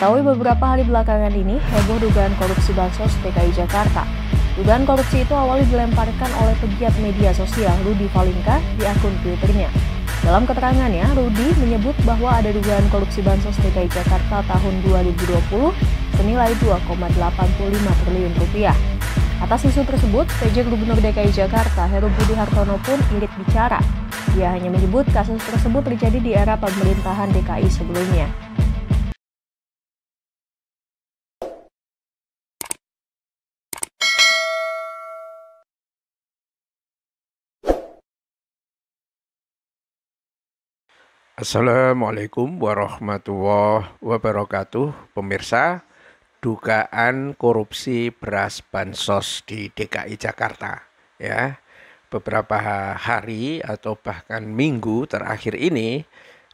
Diketahui beberapa hari belakangan ini heboh dugaan korupsi bansos DKI Jakarta. Dugaan korupsi itu awalnya dilemparkan oleh pegiat media sosial Rudi Valinka di akun Twitternya. Dalam keterangannya, Rudi menyebut bahwa ada dugaan korupsi bansos DKI Jakarta tahun 2020 senilai 2,85 triliun rupiah. Atas isu tersebut, PJ Gubernur DKI Jakarta Heru Budi Hartono pun irit bicara. Dia hanya menyebut kasus tersebut terjadi di era pemerintahan DKI sebelumnya. Assalamualaikum warahmatullahi wabarakatuh. Pemirsa, dugaan korupsi beras bansos di DKI Jakarta ya. Beberapa hari atau bahkan minggu terakhir ini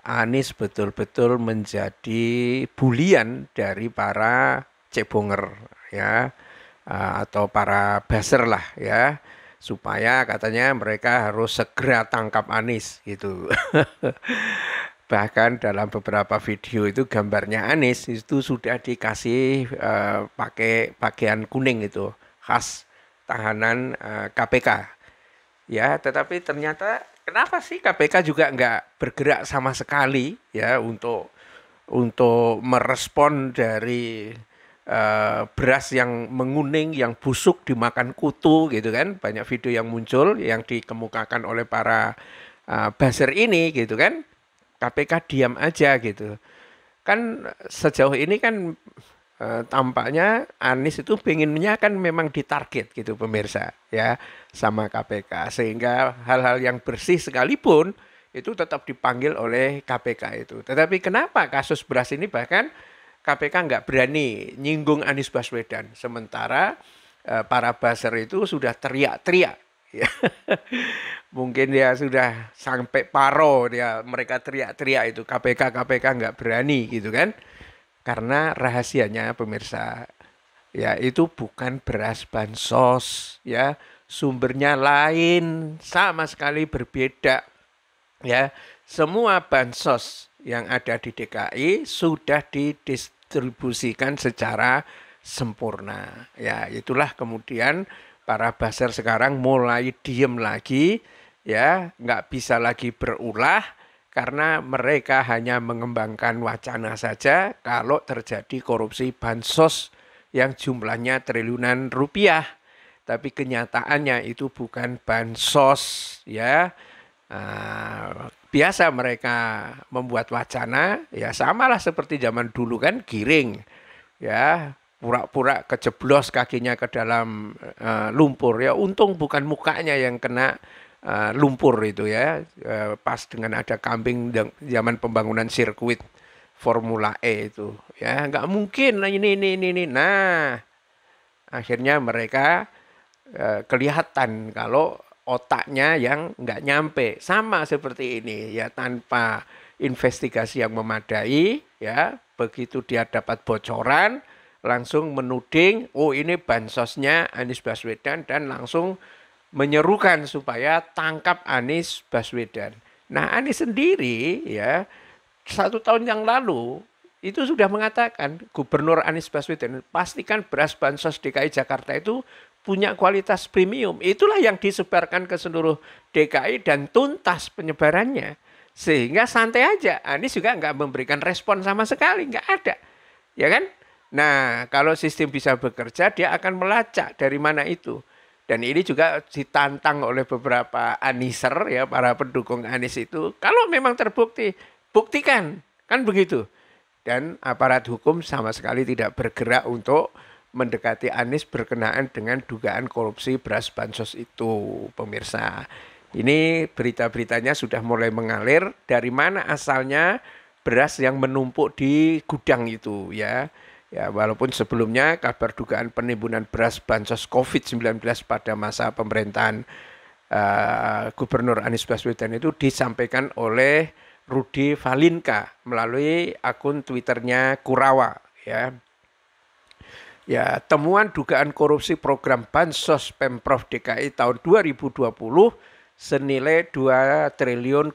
Anies betul-betul menjadi bulian dari para cebonger ya atau para baser lah ya supaya katanya mereka harus segera tangkap Anies gitu. bahkan dalam beberapa video itu gambarnya Anies itu sudah dikasih uh, pakai pakaian kuning itu khas tahanan uh, eh, KPK ya tetapi ternyata kenapa sih KPK juga nggak bergerak sama sekali ya untuk untuk merespon dari uh, beras yang menguning yang busuk dimakan kutu gitu kan banyak video yang muncul yang dikemukakan oleh para uh, buzzer ini gitu kan KPK diam aja gitu. Kan sejauh ini kan e, tampaknya Anies itu pengennya kan memang ditarget gitu pemirsa ya sama KPK sehingga hal-hal yang bersih sekalipun itu tetap dipanggil oleh KPK itu. Tetapi kenapa kasus beras ini bahkan KPK nggak berani nyinggung Anies Baswedan sementara e, para baser itu sudah teriak-teriak ya. Mungkin dia sudah sampai paro dia mereka teriak-teriak itu KPK KPK nggak berani gitu kan. Karena rahasianya pemirsa ya itu bukan beras bansos ya, sumbernya lain, sama sekali berbeda. Ya, semua bansos yang ada di DKI sudah didistribusikan secara sempurna. Ya, itulah kemudian para basar sekarang mulai diem lagi ya nggak bisa lagi berulah karena mereka hanya mengembangkan wacana saja kalau terjadi korupsi bansos yang jumlahnya triliunan rupiah tapi kenyataannya itu bukan bansos ya eh, biasa mereka membuat wacana ya samalah seperti zaman dulu kan giring ya pura-pura kejeblos kakinya ke dalam uh, lumpur ya untung bukan mukanya yang kena uh, lumpur itu ya uh, pas dengan ada kambing zaman pembangunan sirkuit Formula E itu ya nggak mungkin nah, ini ini ini, ini. nah akhirnya mereka uh, kelihatan kalau otaknya yang nggak nyampe sama seperti ini ya tanpa investigasi yang memadai ya begitu dia dapat bocoran langsung menuding, oh ini bansosnya Anies Baswedan dan langsung menyerukan supaya tangkap Anies Baswedan. Nah Anies sendiri ya satu tahun yang lalu itu sudah mengatakan Gubernur Anies Baswedan pastikan beras bansos DKI Jakarta itu punya kualitas premium. Itulah yang disebarkan ke seluruh DKI dan tuntas penyebarannya. Sehingga santai aja. Anies juga nggak memberikan respon sama sekali, nggak ada. Ya kan? Nah, kalau sistem bisa bekerja, dia akan melacak dari mana itu. Dan ini juga ditantang oleh beberapa aniser ya, para pendukung Anies itu. Kalau memang terbukti, buktikan. Kan begitu. Dan aparat hukum sama sekali tidak bergerak untuk mendekati Anies berkenaan dengan dugaan korupsi beras bansos itu, pemirsa. Ini berita-beritanya sudah mulai mengalir dari mana asalnya beras yang menumpuk di gudang itu ya. Ya, walaupun sebelumnya kabar dugaan penimbunan beras bansos COVID-19 pada masa pemerintahan uh, Gubernur Anies Baswedan itu disampaikan oleh Rudi Valinka melalui akun Twitternya Kurawa ya. Ya, temuan dugaan korupsi program bansos Pemprov DKI tahun 2020 senilai 2 triliun 85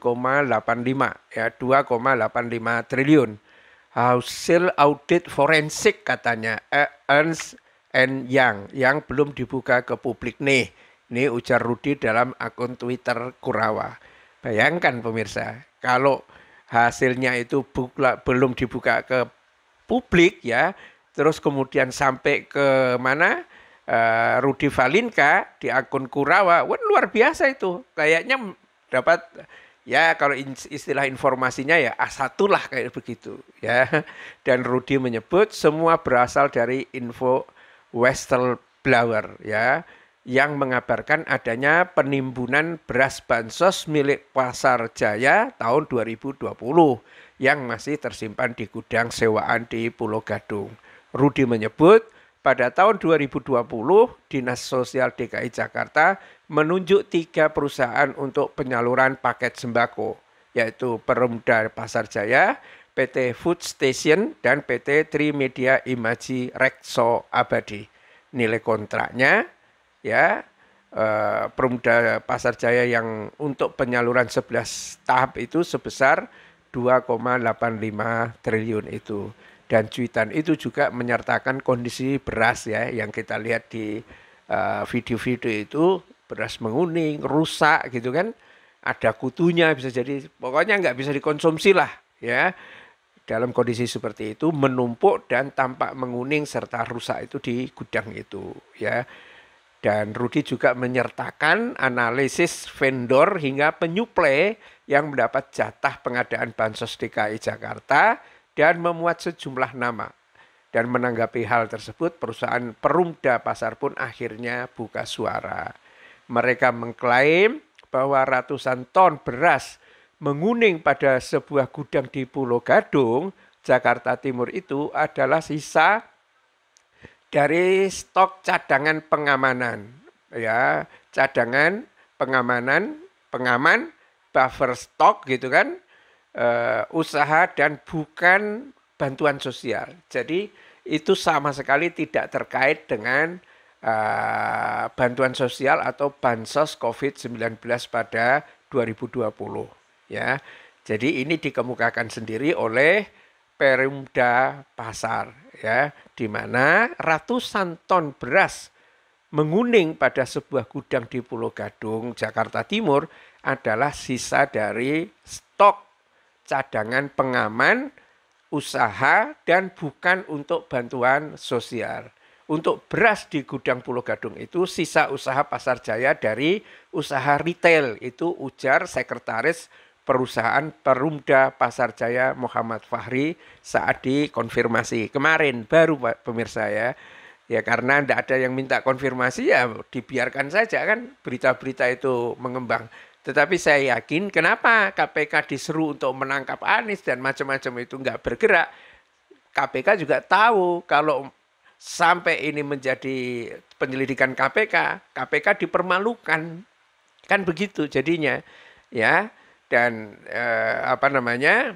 ya 2,85 triliun hasil audit forensik katanya eh, Ernst and Young yang belum dibuka ke publik nih. Ini ujar Rudi dalam akun Twitter Kurawa. Bayangkan pemirsa, kalau hasilnya itu bukla, belum dibuka ke publik ya, terus kemudian sampai ke mana? Uh, eh, Rudi Valinka di akun Kurawa, wah luar biasa itu. Kayaknya dapat ya kalau istilah informasinya ya A1 lah kayak begitu ya. Dan Rudi menyebut semua berasal dari info Western Blower ya yang mengabarkan adanya penimbunan beras bansos milik Pasar Jaya tahun 2020 yang masih tersimpan di gudang sewaan di Pulau Gadung. Rudi menyebut pada tahun 2020 Dinas Sosial DKI Jakarta menunjuk tiga perusahaan untuk penyaluran paket sembako, yaitu Perumda Pasar Jaya, PT Food Station, dan PT Trimedia Imaji Rekso Abadi. Nilai kontraknya ya eh, Perumda Pasar Jaya yang untuk penyaluran 11 tahap itu sebesar 2,85 triliun itu dan cuitan itu juga menyertakan kondisi beras ya yang kita lihat di eh, video-video uh, itu beras menguning, rusak gitu kan. Ada kutunya bisa jadi pokoknya nggak bisa dikonsumsi lah ya. Dalam kondisi seperti itu menumpuk dan tampak menguning serta rusak itu di gudang itu ya. Dan Rudi juga menyertakan analisis vendor hingga penyuplai yang mendapat jatah pengadaan Bansos DKI Jakarta dan memuat sejumlah nama. Dan menanggapi hal tersebut, perusahaan perumda pasar pun akhirnya buka suara. Mereka mengklaim bahwa ratusan ton beras menguning pada sebuah gudang di Pulau Gadung, Jakarta Timur itu adalah sisa dari stok cadangan pengamanan. Ya, cadangan pengamanan, pengaman, buffer stok gitu kan uh, usaha dan bukan bantuan sosial. Jadi itu sama sekali tidak terkait dengan uh, bantuan sosial atau bansos COVID-19 pada 2020 ya. Jadi ini dikemukakan sendiri oleh Perumda Pasar ya, di mana ratusan ton beras menguning pada sebuah gudang di Pulau Gadung, Jakarta Timur adalah sisa dari stok cadangan pengaman usaha dan bukan untuk bantuan sosial. Untuk beras di gudang Pulau Gadung itu sisa usaha pasar jaya dari usaha retail itu ujar sekretaris perusahaan Perumda Pasar Jaya Muhammad Fahri saat dikonfirmasi kemarin baru pemirsa ya ya karena tidak ada yang minta konfirmasi ya dibiarkan saja kan berita-berita itu mengembang tetapi saya yakin kenapa KPK diseru untuk menangkap Anies dan macam-macam itu nggak bergerak. KPK juga tahu kalau sampai ini menjadi penyelidikan KPK, KPK dipermalukan. Kan begitu jadinya. Ya. Dan eh, apa namanya?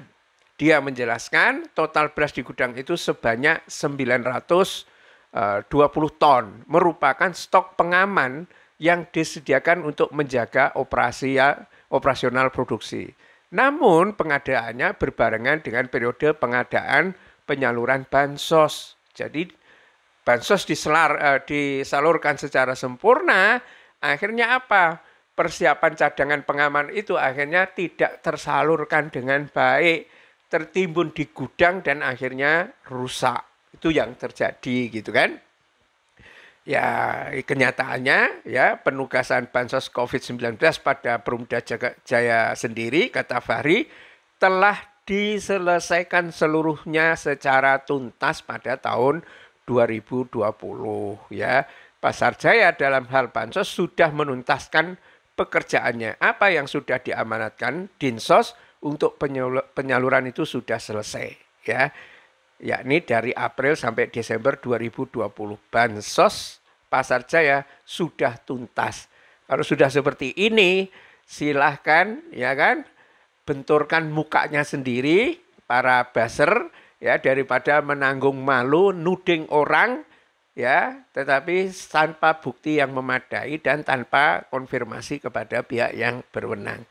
Dia menjelaskan total beras di gudang itu sebanyak 920 eh, ton merupakan stok pengaman yang disediakan untuk menjaga operasi ya, operasional produksi. Namun pengadaannya berbarengan dengan periode pengadaan penyaluran bansos. Jadi bansos diselar, eh, disalurkan secara sempurna, akhirnya apa? Persiapan cadangan pengaman itu akhirnya tidak tersalurkan dengan baik, tertimbun di gudang dan akhirnya rusak. Itu yang terjadi gitu kan ya kenyataannya ya penugasan bansos COVID-19 pada Perumda Jaya sendiri kata Fahri telah diselesaikan seluruhnya secara tuntas pada tahun 2020 ya. Pasar Jaya dalam hal bansos sudah menuntaskan pekerjaannya. Apa yang sudah diamanatkan Dinsos untuk penyaluran itu sudah selesai ya yakni dari April sampai Desember 2020. Bansos Pasar Jaya sudah tuntas. Kalau sudah seperti ini, silahkan ya kan benturkan mukanya sendiri para baser ya daripada menanggung malu nuding orang ya, tetapi tanpa bukti yang memadai dan tanpa konfirmasi kepada pihak yang berwenang.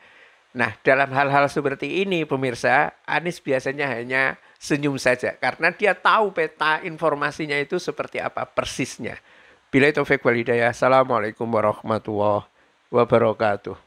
Nah, dalam hal-hal seperti ini pemirsa, Anies biasanya hanya senyum saja karena dia tahu peta informasinya itu seperti apa persisnya. Bila itu Assalamualaikum warahmatullahi wabarakatuh.